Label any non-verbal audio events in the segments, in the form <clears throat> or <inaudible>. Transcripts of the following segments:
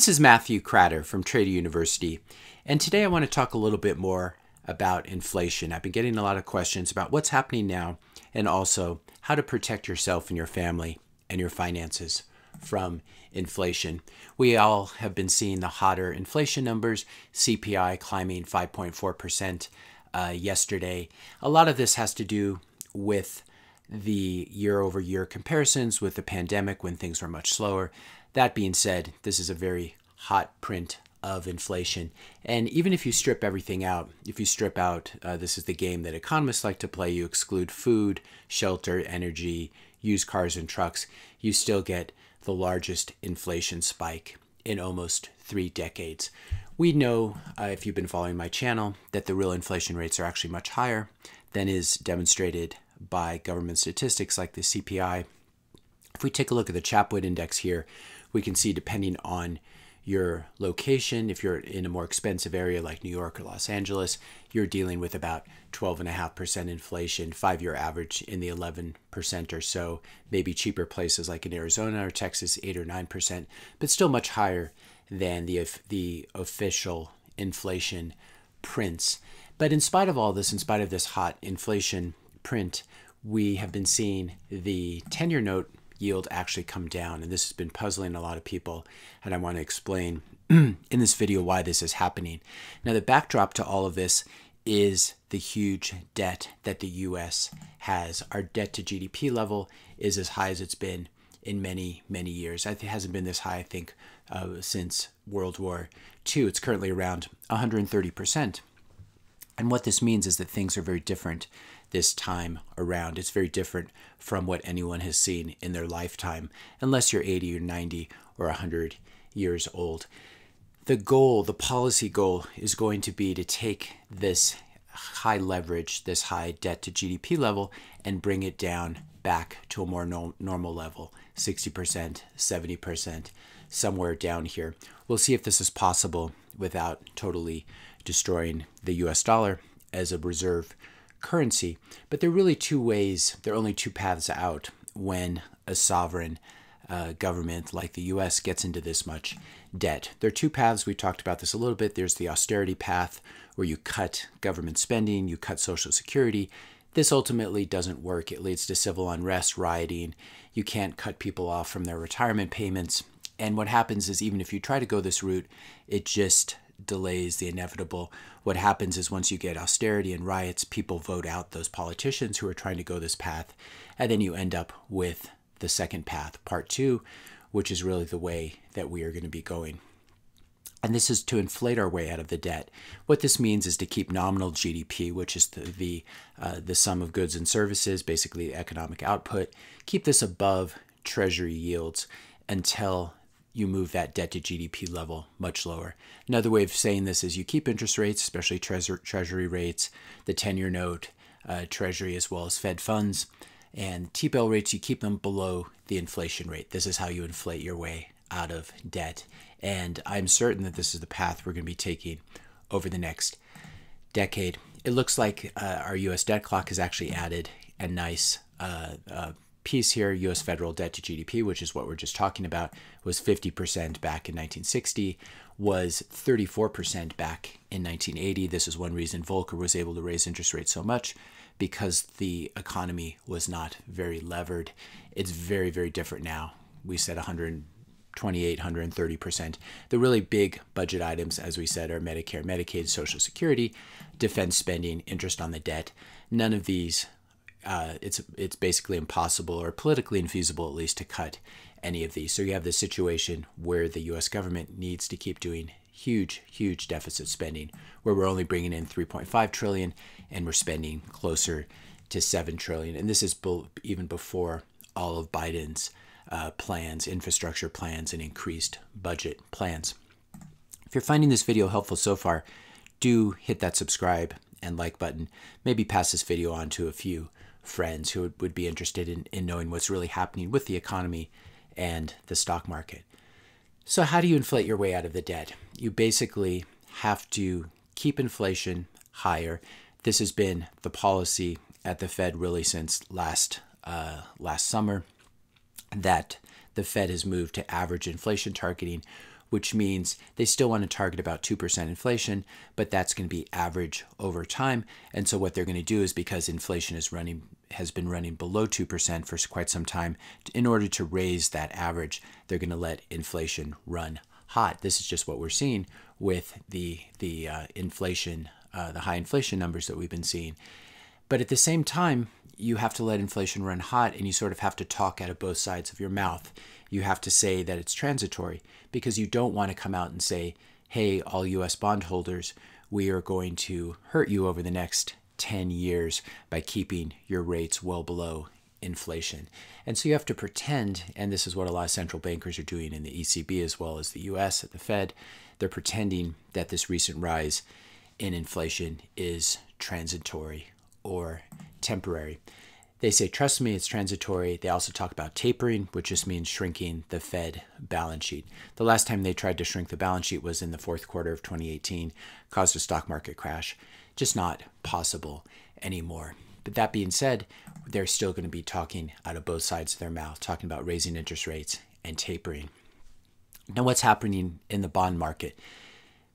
This is Matthew Cratter from Trader University, and today I want to talk a little bit more about inflation. I've been getting a lot of questions about what's happening now and also how to protect yourself and your family and your finances from inflation. We all have been seeing the hotter inflation numbers, CPI climbing 5.4% uh, yesterday. A lot of this has to do with the year over year comparisons with the pandemic when things were much slower. That being said, this is a very hot print of inflation. And even if you strip everything out, if you strip out, uh, this is the game that economists like to play, you exclude food, shelter, energy, used cars, and trucks, you still get the largest inflation spike in almost three decades. We know, uh, if you've been following my channel, that the real inflation rates are actually much higher than is demonstrated by government statistics like the CPI. If we take a look at the Chapwood Index here, we can see depending on your location, if you're in a more expensive area like New York or Los Angeles, you're dealing with about 12.5% inflation, five year average in the 11% or so, maybe cheaper places like in Arizona or Texas, 8 or 9%, but still much higher than the, the official inflation prints. But in spite of all this, in spite of this hot inflation print, we have been seeing the 10 year note yield actually come down. And this has been puzzling a lot of people, and I want to explain <clears throat> in this video why this is happening. Now, the backdrop to all of this is the huge debt that the US has. Our debt to GDP level is as high as it's been in many, many years. It hasn't been this high, I think, uh, since World War II. It's currently around 130%. And what this means is that things are very different this time around. It's very different from what anyone has seen in their lifetime, unless you're 80 or 90 or 100 years old. The goal, the policy goal, is going to be to take this high leverage, this high debt to GDP level, and bring it down back to a more no normal level 60%, 70%, somewhere down here. We'll see if this is possible without totally destroying the US dollar as a reserve currency. But there are really two ways, there are only two paths out when a sovereign uh, government like the US gets into this much debt. There are two paths. We talked about this a little bit. There's the austerity path, where you cut government spending, you cut Social Security. This ultimately doesn't work. It leads to civil unrest, rioting. You can't cut people off from their retirement payments. And what happens is, even if you try to go this route, it just delays, the inevitable. What happens is once you get austerity and riots, people vote out those politicians who are trying to go this path. And then you end up with the second path, part two, which is really the way that we are going to be going. And this is to inflate our way out of the debt. What this means is to keep nominal GDP, which is the the, uh, the sum of goods and services, basically economic output, keep this above Treasury yields until you move that debt to GDP level much lower. Another way of saying this is you keep interest rates, especially treasury rates, the 10 year note, uh, treasury, as well as Fed funds, and T bill rates, you keep them below the inflation rate. This is how you inflate your way out of debt. And I'm certain that this is the path we're going to be taking over the next decade. It looks like uh, our US debt clock has actually added a nice uh, uh piece here, US federal debt to GDP, which is what we're just talking about, was 50% back in 1960, was 34% back in 1980. This is one reason Volcker was able to raise interest rates so much because the economy was not very levered. It's very, very different now. We said 128, 130%. The really big budget items, as we said, are Medicare, Medicaid, Social Security, defense spending, interest on the debt. None of these uh, it's it's basically impossible or politically infeasible at least to cut any of these. So you have this situation where the U.S. government needs to keep doing huge, huge deficit spending, where we're only bringing in 3.5 trillion and we're spending closer to 7 trillion. And this is even before all of Biden's uh, plans, infrastructure plans, and increased budget plans. If you're finding this video helpful so far, do hit that subscribe and like button. Maybe pass this video on to a few friends who would be interested in, in knowing what's really happening with the economy and the stock market. So, how do you inflate your way out of the debt? You basically have to keep inflation higher. This has been the policy at the Fed really since last uh, last summer that the Fed has moved to average inflation targeting, which means they still want to target about 2% inflation, but that's going to be average over time. And so what they're going to do is because inflation is running has been running below 2% for quite some time, in order to raise that average, they're going to let inflation run hot. This is just what we're seeing with the the uh, inflation, uh, the high inflation numbers that we've been seeing. But at the same time, you have to let inflation run hot and you sort of have to talk out of both sides of your mouth. You have to say that it's transitory because you don't want to come out and say, hey, all US bondholders, we are going to hurt you over the next 10 years by keeping your rates well below inflation. And so you have to pretend, and this is what a lot of central bankers are doing in the ECB as well as the US at the Fed, they're pretending that this recent rise in inflation is transitory or temporary. They say, trust me, it's transitory. They also talk about tapering, which just means shrinking the Fed balance sheet. The last time they tried to shrink the balance sheet was in the fourth quarter of 2018, caused a stock market crash. Just not possible anymore. But that being said, they're still going to be talking out of both sides of their mouth, talking about raising interest rates and tapering. Now, what's happening in the bond market?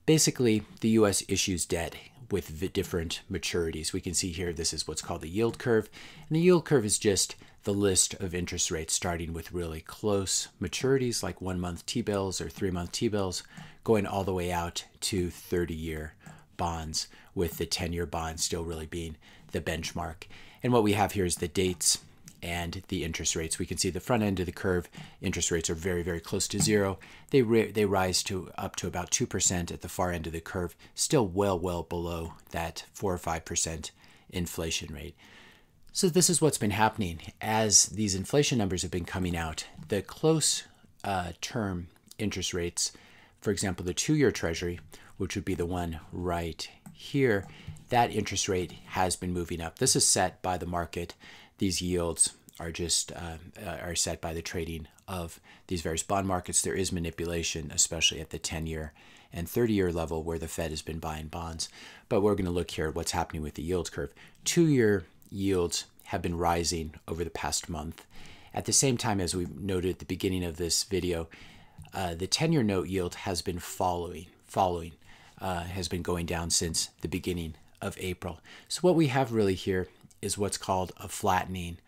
Basically, the US issues debt with the different maturities. We can see here this is what's called the yield curve, and the yield curve is just the list of interest rates starting with really close maturities like one month T-bills or three month T-bills going all the way out to 30 year bonds with the 10 year bond still really being the benchmark. And what we have here is the dates and the interest rates. We can see the front end of the curve, interest rates are very, very close to zero. They, they rise to up to about 2% at the far end of the curve, still well, well below that 4 or 5% inflation rate. So this is what's been happening as these inflation numbers have been coming out. The close uh, term interest rates, for example, the two-year Treasury, which would be the one right here, that interest rate has been moving up. This is set by the market these yields are just uh, uh, are set by the trading of these various bond markets. There is manipulation, especially at the 10-year and 30-year level where the Fed has been buying bonds. But we're going to look here at what's happening with the yield curve. Two-year yields have been rising over the past month. At the same time, as we noted at the beginning of this video, uh, the 10-year note yield has been following, following, uh, has been going down since the beginning of April. So what we have really here is what's called a flattening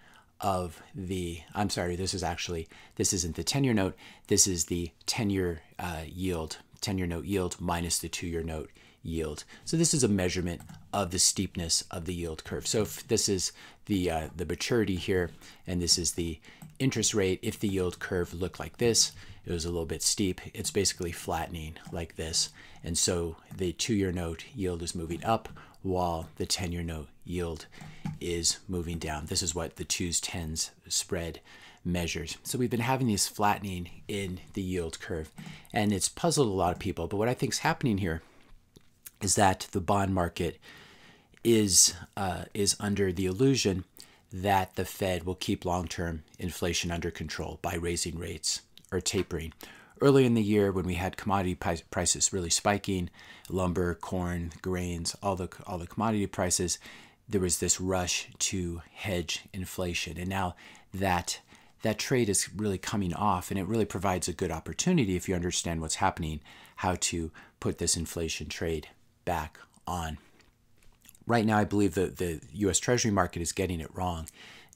of the i'm sorry this is actually this isn't the 10 year note this is the 10 year uh, yield 10 year note yield minus the 2 year note yield so this is a measurement of the steepness of the yield curve so if this is the uh, the maturity here and this is the interest rate if the yield curve looked like this it was a little bit steep it's basically flattening like this and so the 2 year note yield is moving up while the 10 year note yield is moving down. This is what the 2s, 10s spread measures. So we've been having these flattening in the yield curve, and it's puzzled a lot of people. But what I think is happening here is that the bond market is, uh, is under the illusion that the Fed will keep long-term inflation under control by raising rates or tapering. Early in the year, when we had commodity prices really spiking, lumber, corn, grains, all the all the commodity prices, there was this rush to hedge inflation. And now that that trade is really coming off and it really provides a good opportunity if you understand what's happening how to put this inflation trade back on. Right now I believe that the US Treasury market is getting it wrong.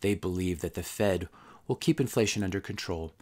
They believe that the Fed will keep inflation under control.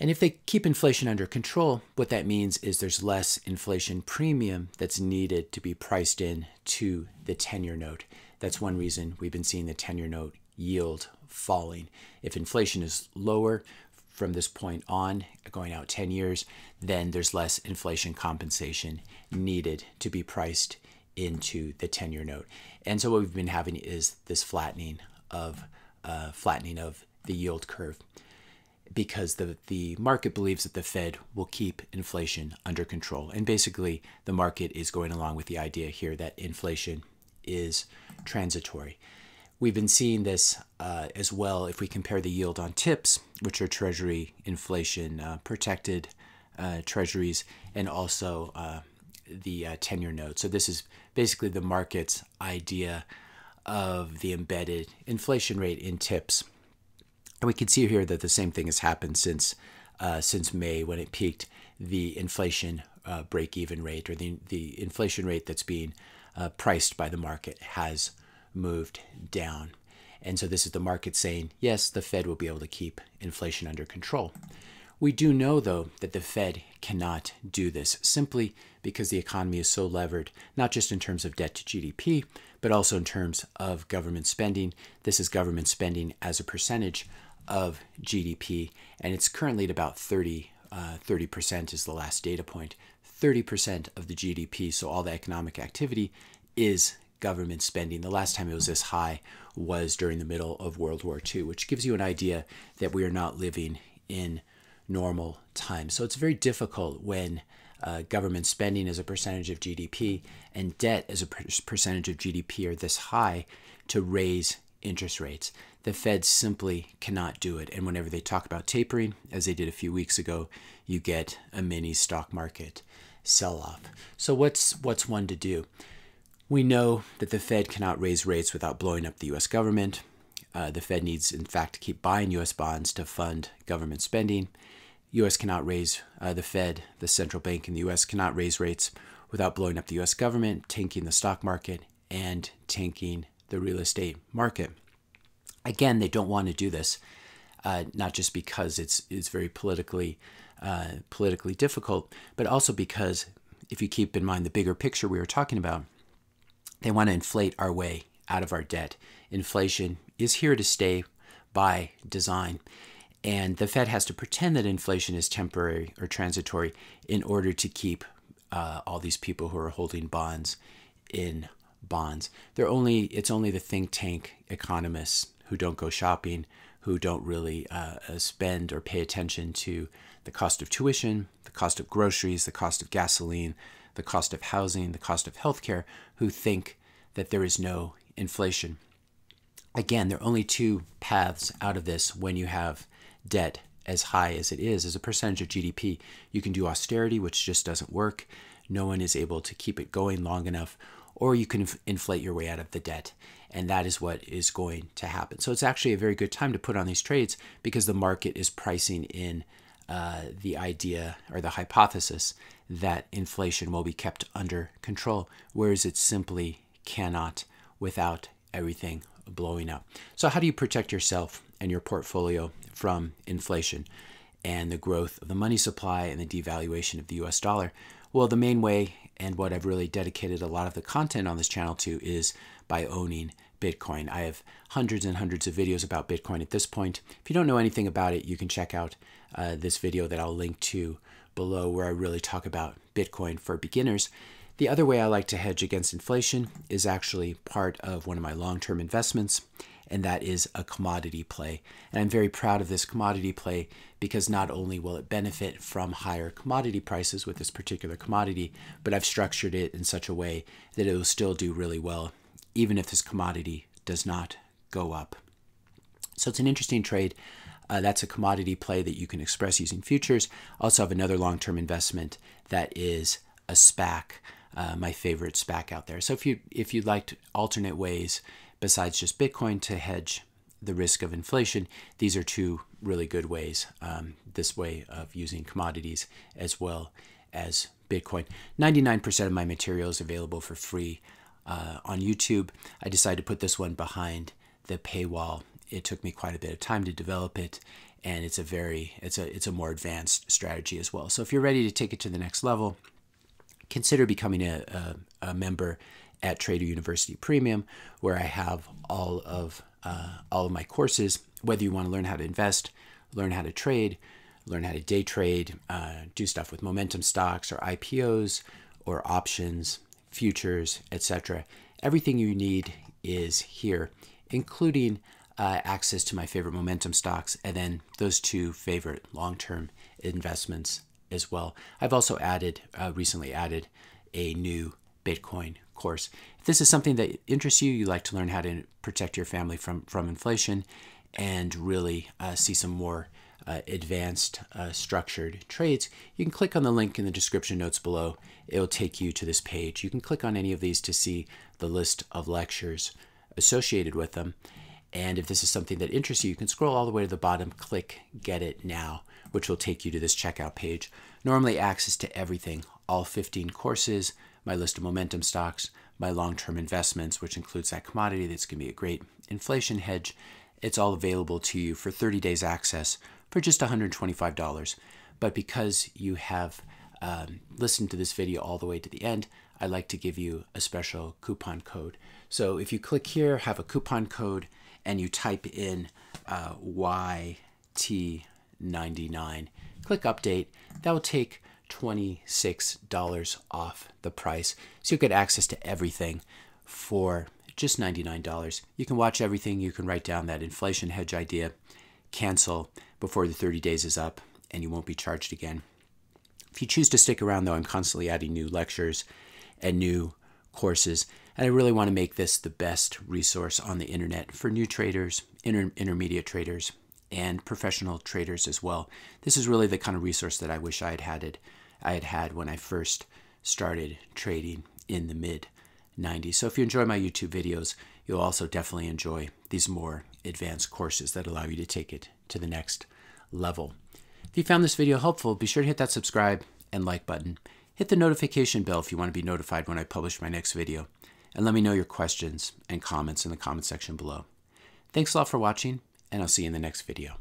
And if they keep inflation under control, what that means is there's less inflation premium that's needed to be priced in to the 10-year note. That's one reason we've been seeing the 10 year note yield falling. If inflation is lower from this point on, going out 10 years, then there's less inflation compensation needed to be priced into the 10 year note. And so what we've been having is this flattening of uh, flattening of the yield curve because the, the market believes that the Fed will keep inflation under control. And basically, the market is going along with the idea here that inflation is transitory. We've been seeing this uh, as well if we compare the yield on TIPS, which are Treasury inflation uh, protected uh, Treasuries, and also uh, the uh, 10 year note. So, this is basically the market's idea of the embedded inflation rate in TIPS. And we can see here that the same thing has happened since, uh, since May when it peaked the inflation break even rate or the, the inflation rate that's being uh, priced by the market has moved down. And so this is the market saying, yes, the Fed will be able to keep inflation under control. We do know, though, that the Fed cannot do this simply because the economy is so levered, not just in terms of debt to GDP, but also in terms of government spending. This is government spending as a percentage of GDP, and it's currently at about 30. Uh, 30% is the last data point 30% of the GDP. So all the economic activity is government spending. The last time it was this high was during the middle of World War II, which gives you an idea that we are not living in normal times. So it's very difficult when uh, government spending as a percentage of GDP and debt as a percentage of GDP are this high to raise interest rates. The Fed simply cannot do it. And whenever they talk about tapering, as they did a few weeks ago, you get a mini stock market sell off. So what's what's one to do? We know that the Fed cannot raise rates without blowing up the U.S. government. Uh, the Fed needs, in fact, to keep buying U.S. bonds to fund government spending. U.S. cannot raise uh, the Fed, the central bank in the U.S. cannot raise rates without blowing up the U.S. government, tanking the stock market, and tanking the real estate market. Again, they don't want to do this uh, not just because it's it's very politically uh, politically difficult, but also because if you keep in mind the bigger picture we were talking about, they want to inflate our way out of our debt. Inflation is here to stay by design. And the Fed has to pretend that inflation is temporary or transitory in order to keep uh, all these people who are holding bonds in bonds. They're only it's only the think tank economists who don't go shopping, who don't really uh, uh, spend or pay attention to the cost of tuition, the cost of groceries, the cost of gasoline, the cost of housing, the cost of healthcare, who think that there is no inflation. Again, there are only two paths out of this when you have debt as high as it is as a percentage of GDP. You can do austerity, which just doesn't work. No one is able to keep it going long enough, or you can inflate your way out of the debt. And that is what is going to happen. So it's actually a very good time to put on these trades because the market is pricing in uh, the idea or the hypothesis that inflation will be kept under control, whereas it simply cannot without everything blowing up. So, how do you protect yourself and your portfolio from inflation and the growth of the money supply and the devaluation of the US dollar? Well, the main way and what I've really dedicated a lot of the content on this channel to is by owning Bitcoin. I have hundreds and hundreds of videos about Bitcoin at this point. If you don't know anything about it, you can check out uh, this video that I'll link to below where I really talk about Bitcoin for beginners. The other way I like to hedge against inflation is actually part of one of my long term investments, and that is a commodity play. And I'm very proud of this commodity play because not only will it benefit from higher commodity prices with this particular commodity, but I've structured it in such a way that it will still do really well, even if this commodity does not go up. So it's an interesting trade. Uh, that's a commodity play that you can express using futures. Also have another long-term investment that is a SPAC, uh, my favorite SPAC out there. So if you if you liked alternate ways besides just Bitcoin to hedge the risk of inflation, these are two really good ways. Um, this way of using commodities as well as Bitcoin. 99% of my material is available for free uh, on YouTube. I decided to put this one behind the paywall. It took me quite a bit of time to develop it, and it's a very it's a it's a more advanced strategy as well. So if you're ready to take it to the next level, consider becoming a, a, a member at Trader University Premium, where I have all of uh, all of my courses. Whether you want to learn how to invest, learn how to trade, learn how to day trade, uh, do stuff with momentum stocks or IPOs or options, futures, etc. Everything you need is here, including uh, access to my favorite momentum stocks and then those two favorite long-term investments as well. I've also added uh, recently added a new Bitcoin course. If this is something that interests you, you like to learn how to protect your family from, from inflation and really uh, see some more uh, advanced uh, structured trades, you can click on the link in the description notes below. It'll take you to this page. You can click on any of these to see the list of lectures associated with them. And if this is something that interests you, you can scroll all the way to the bottom, click Get It Now, which will take you to this checkout page. Normally, access to everything, all 15 courses, my list of momentum stocks, my long term investments, which includes that commodity that's going to be a great inflation hedge. It's all available to you for 30 days access for just $125. But because you have um, listened to this video all the way to the end, I would like to give you a special coupon code. So if you click here, have a coupon code, and you type in uh, YT99, click update, that will take $26 off the price. So you get access to everything for just $99. You can watch everything, you can write down that inflation hedge idea, cancel before the 30 days is up, and you won't be charged again. If you choose to stick around, though, I'm constantly adding new lectures and new courses, and I really want to make this the best resource on the internet for new traders, inter intermediate traders, and professional traders as well. This is really the kind of resource that I wish I had had it I had had when I first started trading in the mid 90s. So if you enjoy my YouTube videos, you'll also definitely enjoy these more advanced courses that allow you to take it to the next level. If you found this video helpful, be sure to hit that subscribe and like button. Hit the notification bell if you want to be notified when I publish my next video. And let me know your questions and comments in the comment section below. Thanks a lot for watching, and I'll see you in the next video.